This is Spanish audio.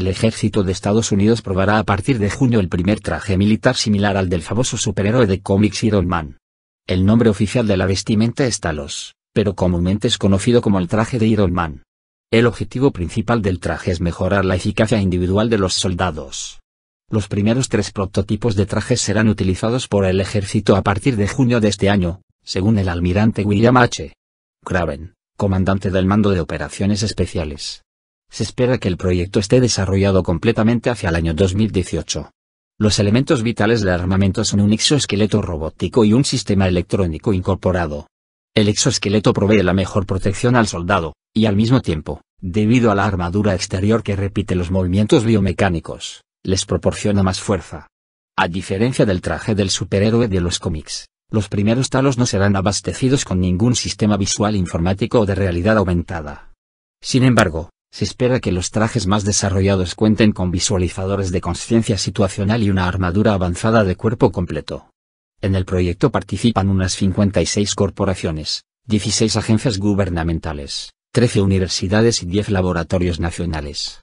El ejército de Estados Unidos probará a partir de junio el primer traje militar similar al del famoso superhéroe de cómics Iron Man. El nombre oficial de la vestimenta es Talos, pero comúnmente es conocido como el traje de Iron Man. El objetivo principal del traje es mejorar la eficacia individual de los soldados. Los primeros tres prototipos de trajes serán utilizados por el ejército a partir de junio de este año, según el almirante William H. Craven, comandante del Mando de Operaciones Especiales. Se espera que el proyecto esté desarrollado completamente hacia el año 2018. Los elementos vitales del armamento son un exoesqueleto robótico y un sistema electrónico incorporado. El exoesqueleto provee la mejor protección al soldado, y al mismo tiempo, debido a la armadura exterior que repite los movimientos biomecánicos, les proporciona más fuerza. A diferencia del traje del superhéroe de los cómics, los primeros talos no serán abastecidos con ningún sistema visual informático o de realidad aumentada. Sin embargo, se espera que los trajes más desarrollados cuenten con visualizadores de conciencia situacional y una armadura avanzada de cuerpo completo. En el proyecto participan unas 56 corporaciones, 16 agencias gubernamentales, 13 universidades y 10 laboratorios nacionales.